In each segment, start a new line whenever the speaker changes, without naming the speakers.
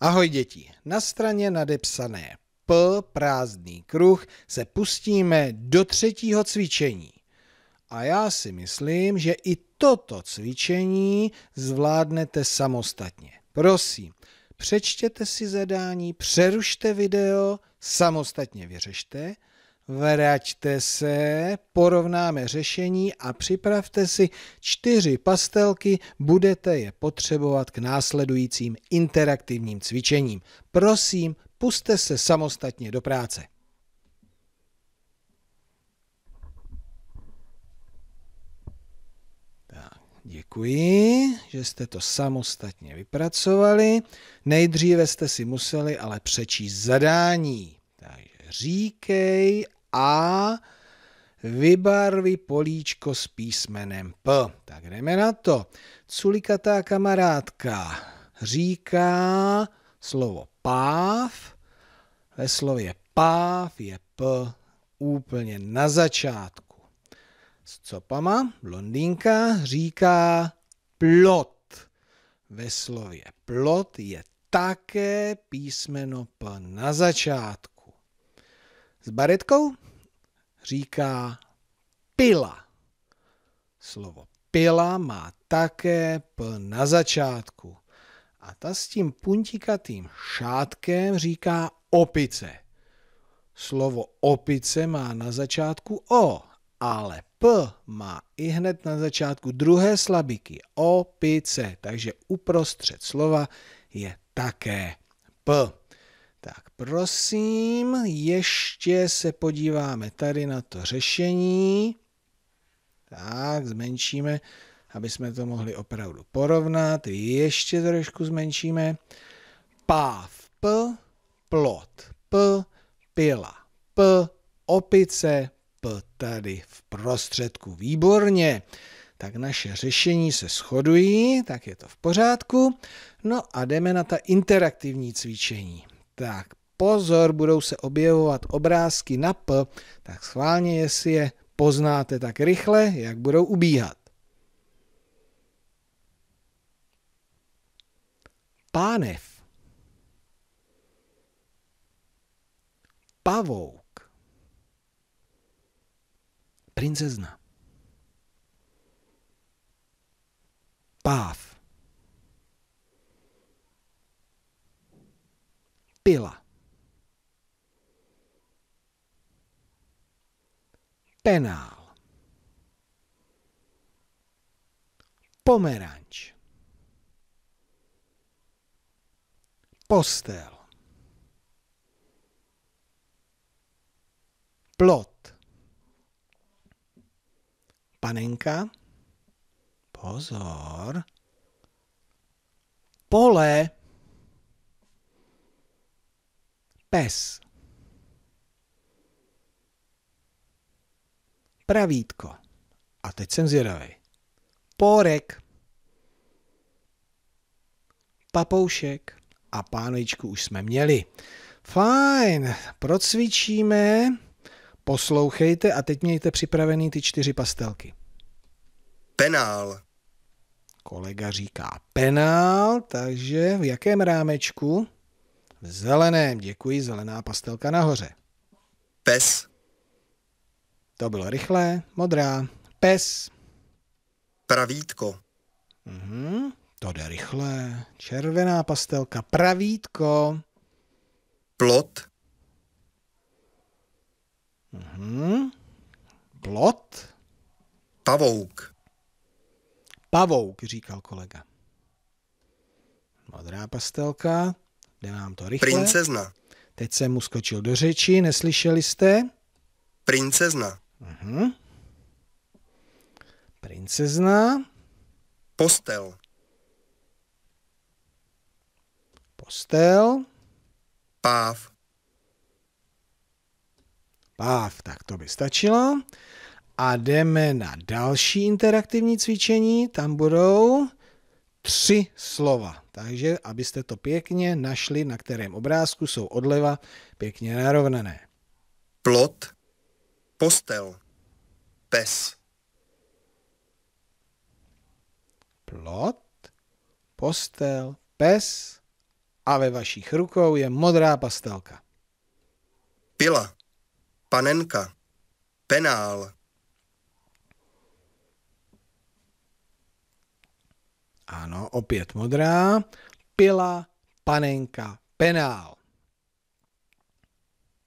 Ahoj děti, na straně nadepsané P prázdný kruh se pustíme do třetího cvičení. A já si myslím, že i toto cvičení zvládnete samostatně. Prosím, přečtěte si zadání, přerušte video, samostatně vyřešte Vraťte se, porovnáme řešení a připravte si čtyři pastelky, budete je potřebovat k následujícím interaktivním cvičením. Prosím, puste se samostatně do práce. děkuji, že jste to samostatně vypracovali. Nejdříve jste si museli ale přečíst zadání. Takže říkej a vybarvi políčko s písmenem P. Tak jdeme na to. Culikatá kamarádka říká slovo páv. Ve slově páv je P úplně na začátku. S copama blondýnka říká plot. Ve slově plot je také písmeno P na začátku s baretkou, říká pila. Slovo pila má také p na začátku. A ta s tím puntíkatým šátkem říká opice. Slovo opice má na začátku o, ale p má i hned na začátku druhé slabiky opice, takže uprostřed slova je také p. Tak prosím, ještě se podíváme tady na to řešení. Tak, zmenšíme, aby jsme to mohli opravdu porovnat. Ještě trošku zmenšíme. Páv, p, plot, p, pila, p, opice, p tady v prostředku. Výborně tak naše řešení se shodují, tak je to v pořádku. No a jdeme na ta interaktivní cvičení. Tak pozor, budou se objevovat obrázky na P, tak schválně, jestli je poznáte tak rychle, jak budou ubíhat. Pánev. Pavouk. Princezna. Páv. pila. Penál. Pomeranč. Postel. Plot. Panenka. Pozor. Pole. pes. Pravítko. A teď jsem zvědavý. Pórek. Papoušek. A pánovičku už jsme měli. Fajn, procvičíme, poslouchejte a teď mějte připravený ty čtyři pastelky. Penál. Kolega říká penál, takže v jakém rámečku? Zeleném. Děkuji, zelená pastelka nahoře. Pes. To bylo rychlé. Modrá. Pes. Pravítko. Mhm, to jde rychle. Červená pastelka. Pravítko. Plot. Mhm. Plot. Pavouk. Pavouk, říkal kolega. Modrá pastelka, Jde nám to rychle. Princezna. Teď jsem mu skočil do řeči, neslyšeli jste? Princezna. Uh-huh. Princezna. Postel. Postel. Páv. Páv, tak to by stačilo. A jdeme na další interaktivní cvičení. Tam budou tři slova. Takže abyste to pěkně našli, na kterém obrázku jsou odleva pěkně narovnané. Plot, postel, pes. Plot, postel, pes a ve vašich rukou je modrá pastelka. Pila, panenka, penál. Ano, opět modrá. Pila, panenka, penál.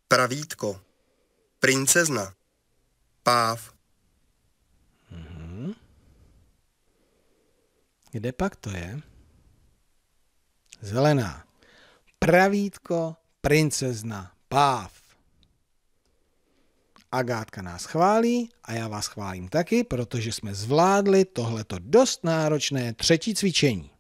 Pravítko. Princezna. Páv. Mm-hmm. Kde pak to je? Zelená. Pravítko, princezna, páv. Agátka nás chválí a já vás chválím taky, protože jsme zvládli tohleto dost náročné třetí cvičení.